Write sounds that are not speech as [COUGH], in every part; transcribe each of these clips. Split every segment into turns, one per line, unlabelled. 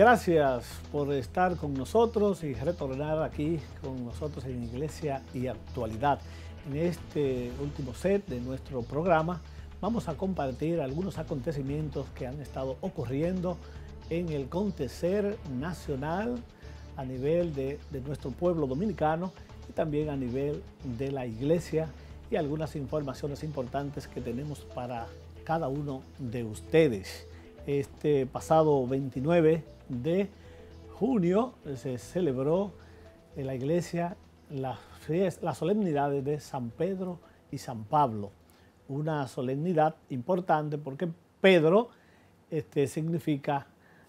Gracias por estar con nosotros y retornar aquí con nosotros en Iglesia y Actualidad. En este último set de nuestro programa vamos a compartir algunos acontecimientos que han estado ocurriendo en el acontecer nacional a nivel de, de nuestro pueblo dominicano y también a nivel de la Iglesia y algunas informaciones importantes que tenemos para cada uno de ustedes. Este pasado 29 de junio se celebró en la iglesia las, las solemnidades de San Pedro y San Pablo. Una solemnidad importante porque Pedro este, significa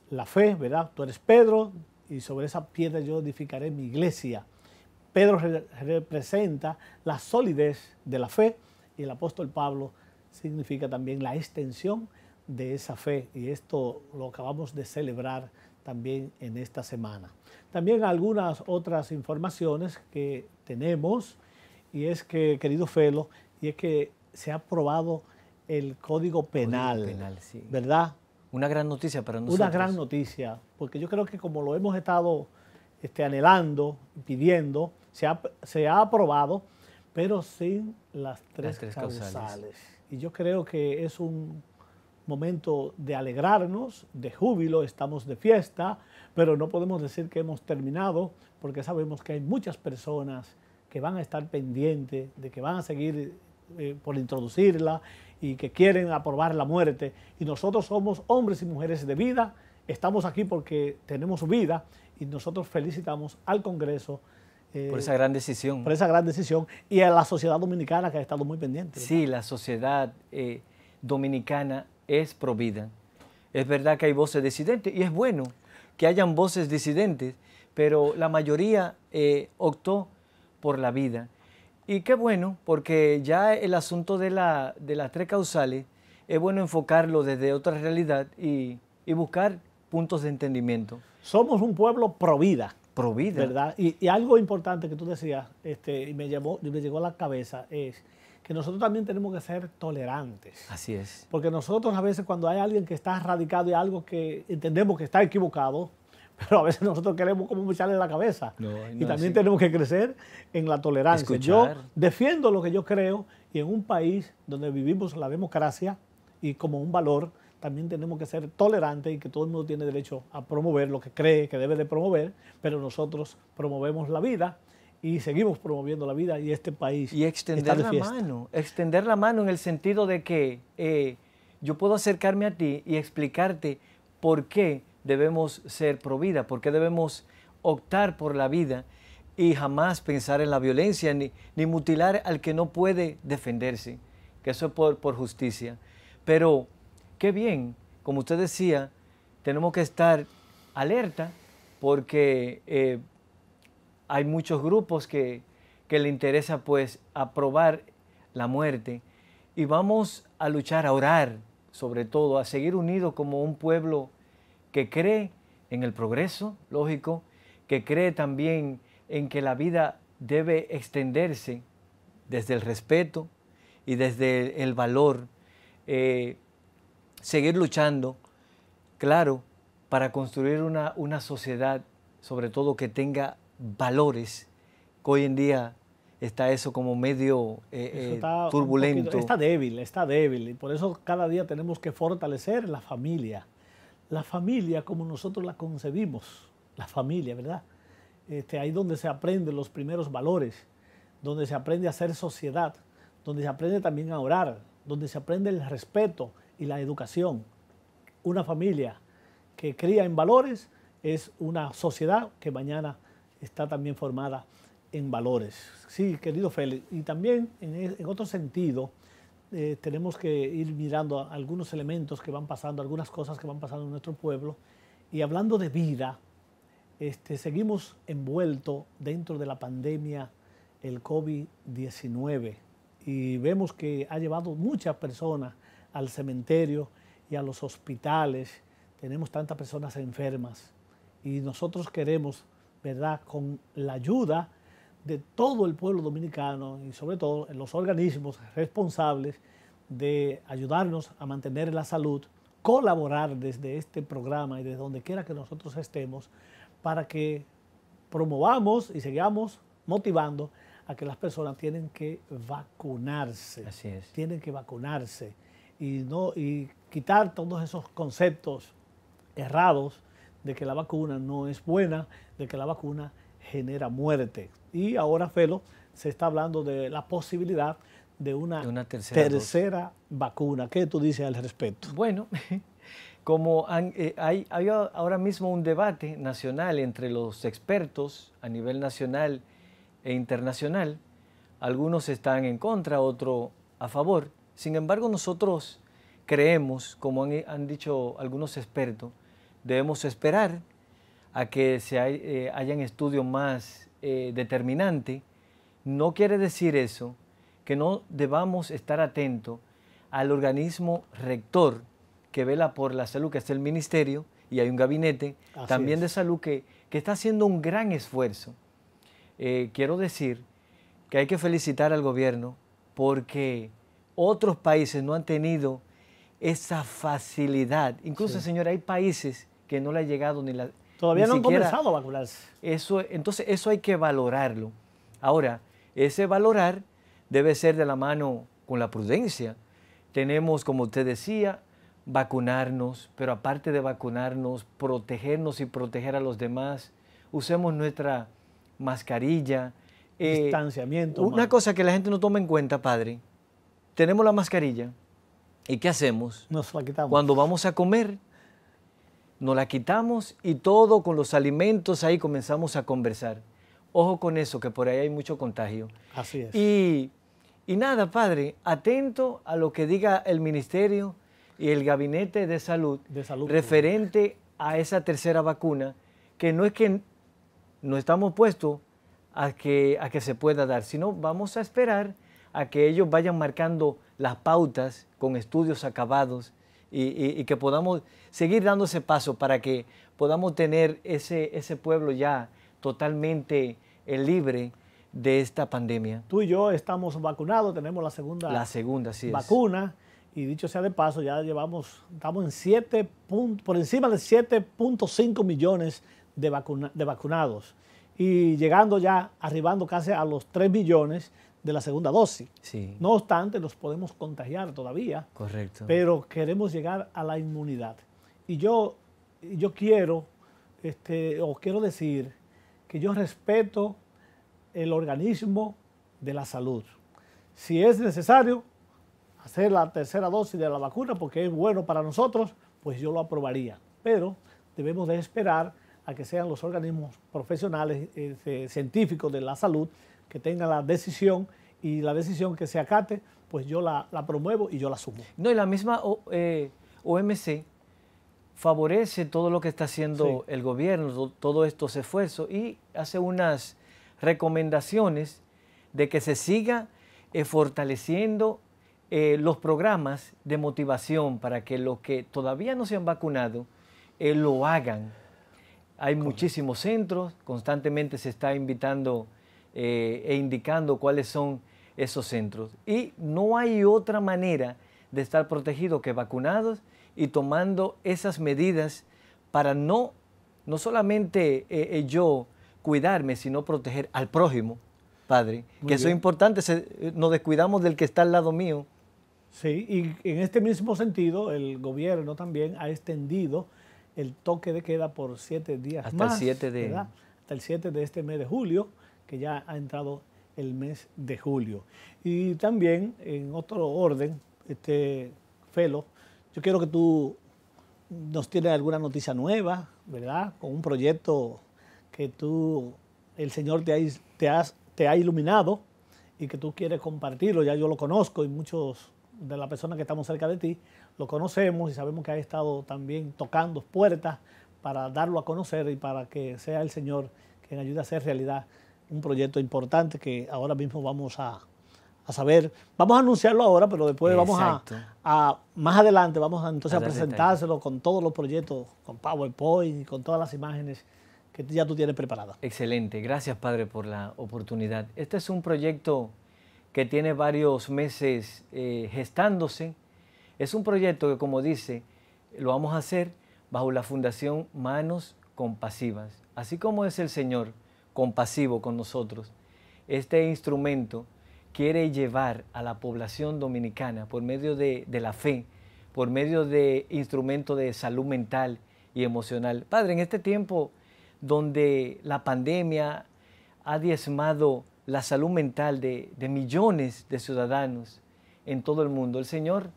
la fe, ¿verdad? Tú eres Pedro y sobre esa piedra yo edificaré mi iglesia. Pedro representa la solidez de la fe y el apóstol Pablo significa también la extensión de esa fe y esto lo acabamos de celebrar también en esta semana. También algunas otras informaciones que tenemos y es que, querido Felo, y es que se ha aprobado el Código Penal, ¿verdad? Una gran noticia para nosotros. Una gran noticia, porque yo creo que como lo hemos estado este, anhelando, pidiendo, se ha, aprobado, pero sin las tres, causales. Y yo creo que es un momento de alegrarnos, de júbilo, estamos de fiesta, pero no podemos decir que hemos terminado porque sabemos que hay muchas personas que van a estar pendientes, de que van a seguir eh, por introducirla y que quieren aprobar la muerte. Y nosotros somos hombres y mujeres de vida, estamos aquí porque tenemos vida y nosotros felicitamos al Congreso. Eh, por esa
gran decisión. Por esa
gran decisión y a la sociedad dominicana que ha estado muy pendiente.
Sí, la sociedad eh, dominicana
es provida.
Es verdad que hay voces disidentes y es bueno que hayan voces disidentes, pero la mayoría eh, optó por la vida. Y qué bueno, porque ya el asunto de, la, de las tres causales es bueno enfocarlo desde otra realidad y, buscar puntos de entendimiento.
Somos un pueblo provida. Provida. ¿Verdad? Y, y, algo importante que tú decías, este, y me, llamó, me llegó a la cabeza, es que nosotros también tenemos que ser tolerantes. Así es. Porque nosotros a veces cuando hay alguien que está radicado y algo que entendemos que está equivocado, [LAUGHS] pero a veces nosotros queremos como echarle la cabeza. y también tenemos que crecer en la tolerancia. Yo defiendo lo que yo creo y en un país donde vivimos la democracia y como un valor, también tenemos que ser tolerantes y que todo el mundo tiene derecho a promover lo que cree que debe de promover, pero nosotros promovemos la vida y seguimos promoviendo la vida y este país. Y extender la mano, extender la mano en el sentido de que eh,
yo puedo acercarme a ti y explicarte por qué debemos ser pro vida, por qué debemos optar por la vida y jamás pensar en la violencia ni, mutilar al que no puede defenderse, que eso es por, por justicia. Pero qué bien, como usted decía, tenemos que estar alerta porque eh, hay muchos grupos que, le interesa pues aprobar la muerte y vamos a luchar, a orar sobre todo, a seguir unidos como un pueblo que cree en el progreso, lógico, que cree también en que la vida debe extenderse desde el respeto y desde el valor, eh, seguir luchando, claro, para construir una, una sociedad, sobre todo que tenga valores que hoy en día está eso como medio
eh, eh, turbulento. está débil, está débil. Y por eso cada día tenemos que fortalecer la familia. La familia como nosotros la concebimos, la familia, ¿verdad? Este, ahí donde se aprenden los primeros valores, donde se aprende a ser sociedad, donde se aprende también a orar, donde se aprende el respeto y la educación. Una familia que cría en valores es una sociedad que mañana está también formada en valores. Sí, querido Félix, y también en, e, otro sentido, eh, tenemos que ir mirando algunos elementos que van pasando, algunas cosas que van pasando en nuestro pueblo, y hablando de vida, este, seguimos envuelto dentro de la pandemia, el COVID-19, y vemos que ha llevado muchas personas al cementerio y a los hospitales, tenemos tantas personas enfermas, y nosotros queremos ¿verdad? Con la ayuda de todo el pueblo dominicano y sobre todo los organismos responsables de ayudarnos a mantener la salud, colaborar desde este programa y desde donde quiera que nosotros estemos para que promovamos y sigamos motivando a que las personas tienen que vacunarse. Así Tienen que vacunarse y, no, y quitar todos esos conceptos errados de que la vacuna no es buena, de que la vacuna genera muerte. Y ahora, Felo, se está hablando de la posibilidad de una, tercera, vacuna. ¿Qué tú dices al respecto? Bueno, [LAUGHS] como eh, hay, ahora mismo un debate
nacional entre los expertos a nivel nacional e internacional, algunos están en contra, otros a favor. Sin embargo, nosotros creemos, como han dicho algunos expertos, debemos esperar a que se hayan eh, haya estudio más eh, determinante, no quiere decir eso que no debamos estar atentos al organismo rector que vela por la salud, que es el ministerio, y hay un gabinete también de salud que, está haciendo un gran esfuerzo. Eh, quiero decir que hay que felicitar al gobierno porque otros países no han tenido esa facilidad. Incluso, señor, hay países que no le ha llegado ni la... Todavía no han comenzado a vacunarse. Eso, entonces, eso hay que valorarlo. Ahora, ese valorar debe ser de la mano con la prudencia. Tenemos, como usted decía, vacunarnos, pero aparte de vacunarnos, protegernos y proteger a los demás. Usemos nuestra mascarilla. Eh, Distanciamiento. una cosa que la gente no toma en cuenta, padre. Tenemos la mascarilla, ¿Y qué hacemos?
Nos la quitamos. Cuando
vamos a comer, nos la quitamos y todo con los alimentos ahí comenzamos a conversar. Ojo con eso, que por ahí hay mucho contagio. Así es. Y, nada, padre, atento a lo que diga el ministerio y el gabinete de salud, de salud referente a esa tercera vacuna, que no es que no estamos puestos a que, a que se pueda dar, sino vamos a esperar a que ellos vayan marcando las pautas con estudios acabados y, que podamos seguir dando ese paso para que podamos tener ese, ese pueblo ya totalmente eh, libre de esta pandemia.
Tú y yo estamos vacunados, tenemos la segunda, la segunda vacuna. Y dicho sea de paso, ya llevamos, estamos en 7 por encima de 7.5 millones de, de vacunados. Y llegando ya, arribando casi a los 3 millones de la segunda dosis. No obstante, nos podemos contagiar todavía. Correcto. Pero queremos llegar a la inmunidad. Y yo, yo quiero, este, quiero decir, que yo respeto el organismo de la salud. Si es necesario hacer la tercera dosis de la vacuna porque es bueno para nosotros, pues yo lo aprobaría. Pero debemos de esperar a que sean los organismos profesionales eh, eh, científicos de la salud que tenga la decisión y la decisión que se acate, pues yo la, promuevo y yo la asumo. No, y la misma
OMC eh, favorece todo lo que está haciendo el gobierno, todos estos esfuerzos y hace unas recomendaciones de que se siga eh, fortaleciendo eh, los programas de motivación para que los que todavía no se han vacunado lo hagan. Hay muchísimos centros, constantemente se está invitando eh, e indicando cuáles son esos centros. Y no hay otra manera de estar protegido que vacunados y tomando esas medidas para no, no solamente eh, eh, yo cuidarme, sino proteger al prójimo, Padre, que eso es
importante, nos descuidamos del que está al lado mío. Sí, y en este mismo sentido, el gobierno también ha extendido el toque de queda por siete días más. el 7 de... Hasta el 7 de este mes de julio que ya ha entrado el mes de julio. Y también, en otro orden, este, Felo, yo quiero que tú nos tienes alguna noticia nueva, ¿verdad? Con un proyecto que tú, el Señor te ha, te, has, te ha iluminado y que tú quieres compartirlo. Ya yo lo conozco y muchos de las personas que estamos cerca de ti lo conocemos y sabemos que ha estado también tocando puertas para darlo a conocer y para que sea el Señor quien ayude a hacer realidad un proyecto importante que ahora mismo vamos a, saber. Vamos a anunciarlo ahora, pero después vamos a, más adelante, vamos a, entonces a, presentárselo con todos los proyectos, con PowerPoint y con todas las imágenes que ya tú tienes preparadas.
Excelente, gracias padre por la oportunidad. Este es un proyecto que tiene varios meses eh, gestándose. Es un proyecto que, como dice, lo vamos a hacer bajo la Fundación Manos Compasivas. Así como es el Señor compasivo con nosotros, este instrumento quiere llevar a la población dominicana por medio de, la fe, por medio de instrumentos de salud mental y emocional. Padre, en este tiempo donde la pandemia ha diezmado la salud mental de, millones de ciudadanos en todo el mundo, el Señor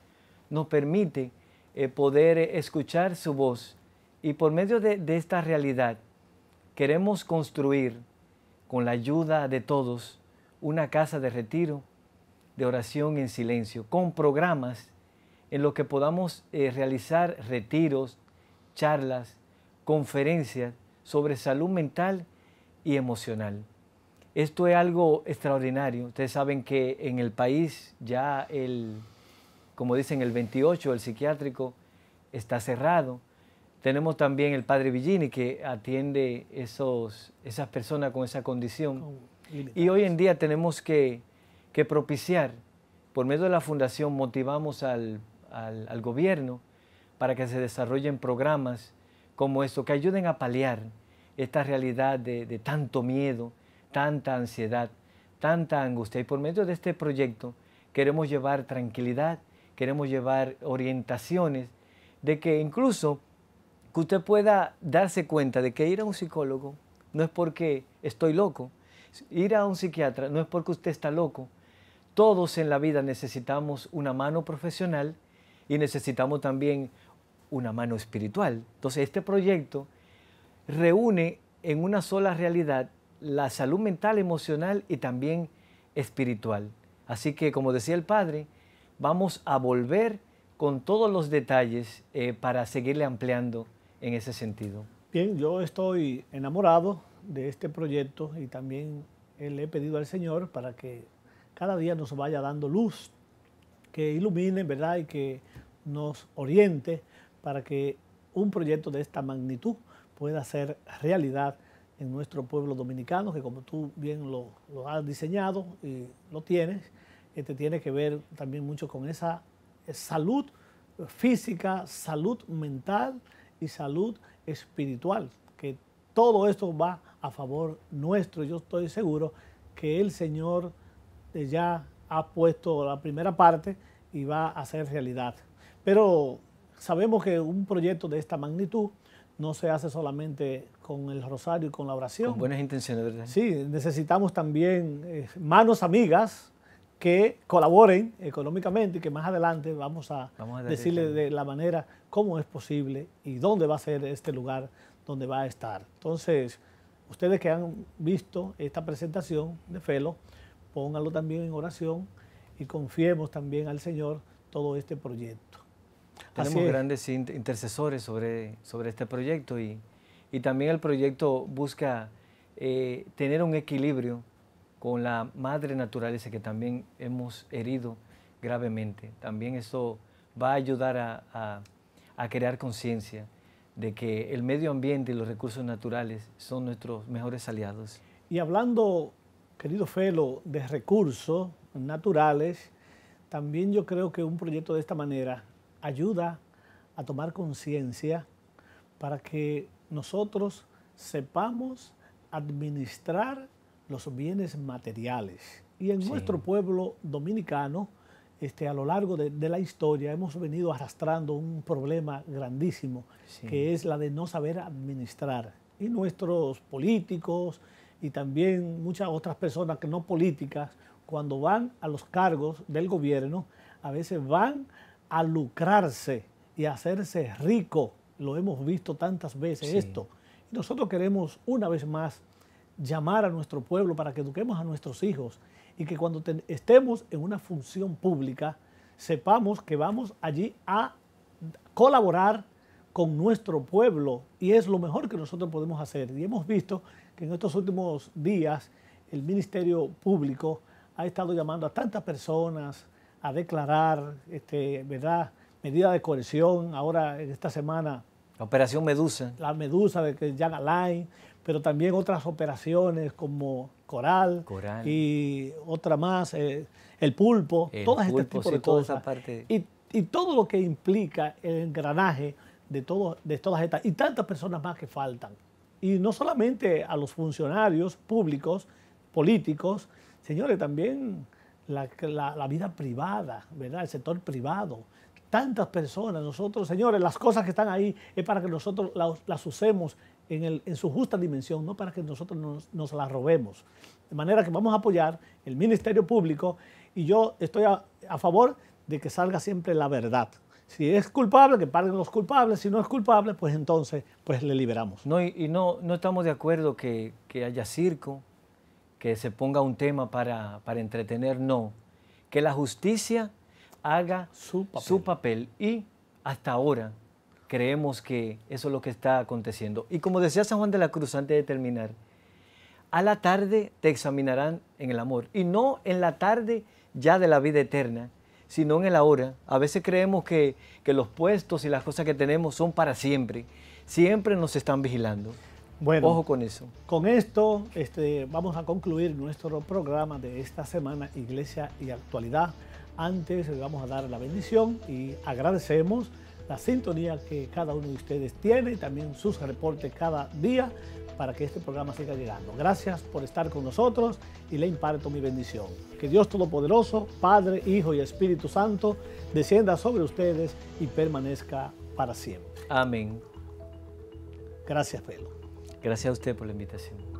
nos permite eh, poder escuchar su voz y por medio de, de esta realidad queremos construir con la ayuda de todos una casa de retiro, de oración en silencio, con programas en los que podamos eh, realizar retiros, charlas, conferencias sobre salud mental y emocional. Esto es algo extraordinario. Ustedes saben que en el país ya el, como dicen, el 28, el psiquiátrico está cerrado. Tenemos también el padre Villini que atiende esos, esas personas con esa condición. Y hoy en día tenemos que, propiciar, por medio de la fundación motivamos al, gobierno para que se desarrollen programas como esto, que ayuden a paliar esta realidad de, tanto miedo, tanta ansiedad, tanta angustia. Y por medio de este proyecto queremos llevar tranquilidad, queremos llevar orientaciones de que incluso que usted pueda darse cuenta de que ir a un psicólogo no es porque estoy loco, ir a un psiquiatra no es porque usted está loco. Todos en la vida necesitamos una mano profesional y necesitamos también una mano espiritual. Entonces este proyecto reúne en una sola realidad la salud mental, emocional y también espiritual. Así que, como decía el padre, vamos a volver con todos los detalles eh, para seguirle ampliando en ese sentido?
Bien, yo estoy enamorado de este proyecto y también le he pedido al Señor para que cada día nos vaya dando luz, que ilumine, ¿verdad? Y que nos oriente para que un proyecto de esta magnitud pueda ser realidad en nuestro pueblo dominicano, que como tú bien lo, lo has diseñado y lo tienes, este tiene que ver también mucho con esa salud física, salud mental, y salud espiritual, que todo esto va a favor nuestro. Yo estoy seguro que el Señor ya ha puesto la primera parte y va a ser realidad. Pero sabemos que un proyecto de esta magnitud no se hace solamente con el rosario y con la oración. Con buenas intenciones, ¿verdad? Sí, necesitamos también eh, manos amigas, que colaboren económicamente y que más adelante vamos a, decirle de la manera cómo es posible y dónde va a ser este lugar donde va a estar. Entonces, ustedes que han visto esta presentación de Felo, pónganlo también en oración y confiemos también al Señor todo este proyecto. Tenemos
grandes intercesores sobre, sobre este proyecto y, también el proyecto busca eh, tener un equilibrio con la madre naturaleza que también hemos herido gravemente. También eso va a ayudar a, crear conciencia de que el medio ambiente y los recursos naturales son nuestros mejores aliados.
Y hablando, querido Felo, de recursos naturales, también yo creo que un proyecto de esta manera ayuda a tomar conciencia para que nosotros sepamos administrar los bienes materiales. Y en nuestro pueblo dominicano, este, a lo largo de, la historia, hemos venido arrastrando un problema grandísimo, que es la de no saber administrar. Y nuestros políticos y también muchas otras personas que no políticas, cuando van a los cargos del gobierno, a veces van a lucrarse y a hacerse rico. Lo hemos visto tantas veces esto. nosotros queremos una vez más llamar a nuestro pueblo para que eduquemos a nuestros hijos y que cuando estemos en una función pública sepamos que vamos allí a colaborar con nuestro pueblo y es lo mejor que nosotros podemos hacer. Y hemos visto que en estos últimos días el Ministerio Público ha estado llamando a tantas personas a declarar, este, ¿verdad? Medida de coerción, ahora en esta semana.
La operación Medusa.
La Medusa de que Alain pero también otras operaciones como Coral, y otra más, eh, El Pulpo, todo todas este tipo de cosas. Y, todo lo que implica el engranaje de, de todas estas, y tantas personas más que faltan. Y no solamente a los funcionarios públicos, políticos, señores, también la, vida privada, ¿verdad? El sector privado tantas personas. Nosotros, señores, las cosas que están ahí es para que nosotros las, usemos en, su justa dimensión, no para que nosotros nos, las robemos. De manera que vamos a apoyar el Ministerio Público y yo estoy a, favor de que salga siempre la verdad. Si es culpable, que paguen los culpables. Si no es culpable, pues entonces pues le liberamos. No, y, no, no estamos
de acuerdo que, haya circo, que se ponga un tema para, para entretener, no. Que la justicia haga su papel. Y hasta ahora creemos que eso es lo que está aconteciendo. Y como decía San Juan de la Cruz antes de terminar, a la tarde te examinarán en el amor. Y no en la tarde ya de la vida eterna, sino en el ahora. A veces creemos que, los puestos y las cosas que tenemos son para siempre. Siempre nos están vigilando. ojo con
eso. Con esto este, vamos a concluir nuestro programa de esta semana, Iglesia y Actualidad. Antes le vamos a dar la bendición y agradecemos la sintonía que cada uno de ustedes tiene y también sus reportes cada día para que este programa siga llegando. Gracias por estar con nosotros y le imparto mi bendición. Que Dios Todopoderoso, Padre, Hijo y Espíritu Santo, descienda sobre ustedes y permanezca para siempre. Amén. Gracias, Pelo.
Gracias a usted por la invitación.